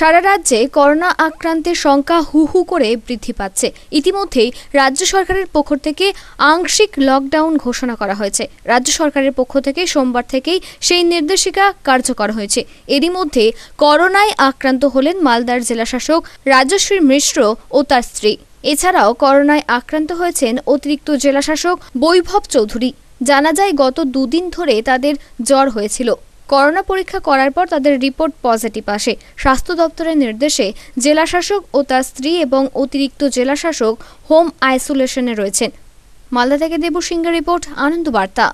সারা রাজ্যে করোনা আক্রান্তের সংখ্যা হু হু করে বৃদ্ধি পাচ্ছে ইতিমধ্যেই রাজ্য সরকারের পক্ষ থেকে আংশিক লকডাউন ঘোষণা করা হয়েছে রাজ্য সরকারের পক্ষ থেকে সোমবার থেকেই সেই নির্দেশিকা কার্যকর হয়েছে এরই মধ্যে করোনায় আক্রান্ত হলেন মালদার জেলাশাসক রাজশ্রী মিশ্র ও তার স্ত্রী এছাড়াও করোনায় আক্রান্ত হয়েছেন অতিরিক্ত জেলাশাসক বৈভব চৌধুরী জানা যায় গত দুদিন ধরে তাদের জ্বর হয়েছিল করোনা পরীক্ষা করার পর তাদের রিপোর্ট পজিটিভ আসে স্বাস্থ্য দপ্তরের নির্দেশে জেলাশাসক ও তার স্ত্রী এবং অতিরিক্ত জেলাশাসক হোম আইসোলেশনে রয়েছেন মালদা থেকে দেবসিংহের রিপোর্ট আনন্দ বার্তা